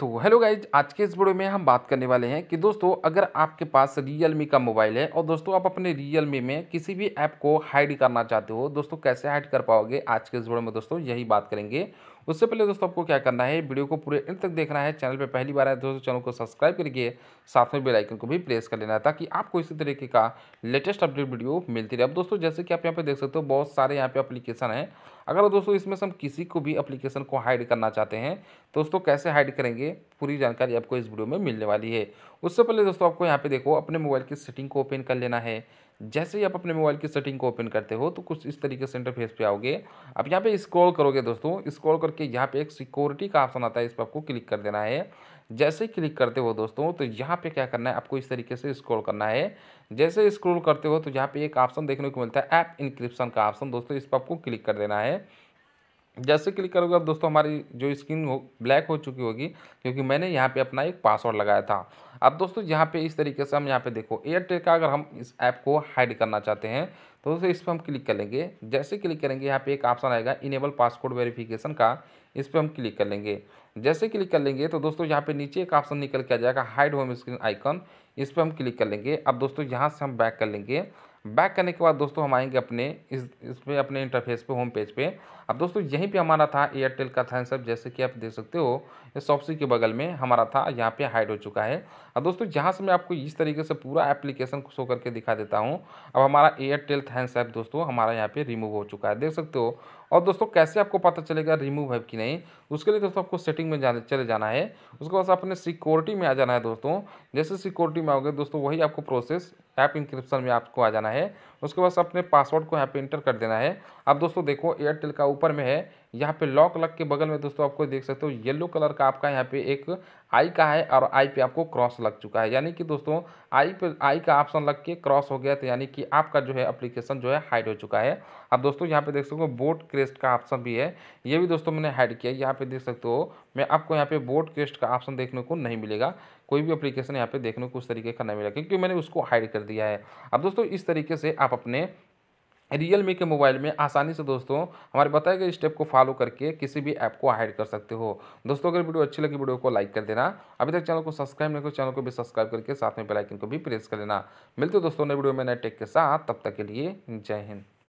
तो hello guys आज के इस वीडियो में हम बात करने वाले हैं कि दोस्तों अगर आपके पास रियल मी का मोबाइल है और दोस्तों आप अपने रियल मी में किसी भी ऐप को हाइड करना चाहते हो दोस्तों कैसे हाइड कर पाओगे आज के इस वीडियो में दोस्तों यही बात करेंगे उससे पहले दोस्तों आपको क्या करना है वीडियो को पूरे एंड तक देखना है चैनल पर पहली बार आए तो दोस्तों चैनल को सब्सक्राइब करके साथ में बेलाइकन को भी प्रेस कर लेना है ताकि आपको इसी तरीके का लेटेस्ट अपडेट वीडियो मिलती रहे अब दोस्तों जैसे कि आप यहाँ पर देख सकते हो बहुत सारे यहाँ पे अप्लीकेशन हैं अगर दोस्तों इसमें से हम किसी को भी अप्लीकेशन को हाइड करना चाहते हैं तो दोस्तों कैसे हाइड करेंगे पूरी जानकारी आपको इस वीडियो में मिलने वाली है उससे पहले दोस्तों आपको यहाँ पे देखो अपने मोबाइल की सेटिंग को ओपन कर लेना है जैसे ही आप अपने मोबाइल की सेटिंग को ओपन करते हो तो कुछ इस तरीके से इंटरफेस पे आओगे आप यहाँ पे स्क्रॉल करोगे दोस्तों स्क्रॉल करके यहाँ पे एक सिक्योरिटी का ऑप्शन आता है इस पर आपको क्लिक कर देना है जैसे ही क्लिक करते हो दोस्तों तो यहाँ पे क्या करना है आपको इस तरीके से स्क्रॉल करना है जैसे स्क्रोल करते हो तो यहाँ पे एक ऑप्शन देखने को मिलता है ऐप इंक्रिप्शन का ऑप्शन दोस्तों इस पर आपको क्लिक कर देना है जैसे क्लिक करोगे अब दोस्तों हमारी जो स्क्रीन हो ब्लैक हो चुकी होगी क्योंकि मैंने यहाँ पे अपना एक पासवर्ड लगाया था अब दोस्तों यहाँ पे इस तरीके से हम यहाँ पे देखो एयरटेल का अगर हम इस ऐप को हाइड करना चाहते हैं तो दोस्तों इस पर हम क्लिक कर लेंगे जैसे क्लिक करेंगे यहाँ पे एक ऑप्शन आएगा इनेबल पासवर्ड वेरीफिकेशन का इस पर हम क्लिक कर लेंगे जैसे क्लिक कर लेंगे तो दोस्तों यहाँ पे नीचे एक ऑप्शन निकल के आ जाएगा हाइड होम स्क्रीन आइकन इस पर हम क्लिक कर लेंगे अब दोस्तों यहाँ से हम बैक कर लेंगे बैक करने के बाद दोस्तों हम आएंगे अपने इस इस पर अपने इंटरफेस पे होम पेज पे अब दोस्तों यहीं पे हमारा था एयरटेल का था सब जैसे कि आप देख सकते हो इस सॉफ्सी के बगल में हमारा था यहाँ पे हाइड हो चुका है अब दोस्तों जहाँ से मैं आपको इस तरीके से पूरा एप्लीकेशन शो करके दिखा देता हूँ अब हमारा एयरटेल थैंस ऐप दोस्तों हमारा यहाँ पे रिमूव हो चुका है देख सकते हो और दोस्तों कैसे आपको पता चलेगा रिमूव है कि नहीं उसके लिए दोस्तों आपको सेटिंग में जाने चले जाना है उसके बाद अपने सिक्योरिटी में आ जाना है दोस्तों जैसे सिक्योरिटी में आओगे दोस्तों वही आपको प्रोसेस ऐप इंक्रिप्शन में आपको आ जाना है है उसके बाद अपने पासवर्ड को यहाँ पे इंटर कर देना है अब दोस्तों देखो एयरटेल का ऊपर में है यहाँ पे लॉक लग के बगल में दोस्तों आपको देख सकते हो येलो कलर का आपका यहाँ पे एक आई का है और आई पे आपको क्रॉस लग चुका है यानी कि दोस्तों आई पे आई का ऑप्शन लग के क्रॉस हो गया तो यानी कि आपका जो है अप्लीकेशन जो है हाइड हो चुका है अब दोस्तों यहाँ पे देख सकते हो बोट क्रेस्ट का ऑप्शन भी है ये भी दोस्तों मैंने हाइड किया यहाँ पे देख सकते हो मैं आपको यहाँ पे बोट क्रेस्ट का ऑप्शन देखने को नहीं मिलेगा कोई भी अप्लीकेशन यहाँ पे देखने को उस तरीके का नहीं मिलेगा क्योंकि मैंने उसको हाइड कर दिया है अब दोस्तों इस तरीके से आप अपने रियल मी के मोबाइल में आसानी से दोस्तों हमारे बताए गए स्टेप को फॉलो करके किसी भी ऐप को हाइड कर सकते हो दोस्तों अगर वीडियो अच्छी लगी वीडियो को लाइक कर देना अभी तक चैनल को सब्सक्राइब नहीं करो चैनल को भी सब्सक्राइब करके साथ में बेलाइकन को भी प्रेस कर लेना मिलते हो दोस्तों नए वीडियो में नए टेक के साथ तब तक के लिए जय हिंद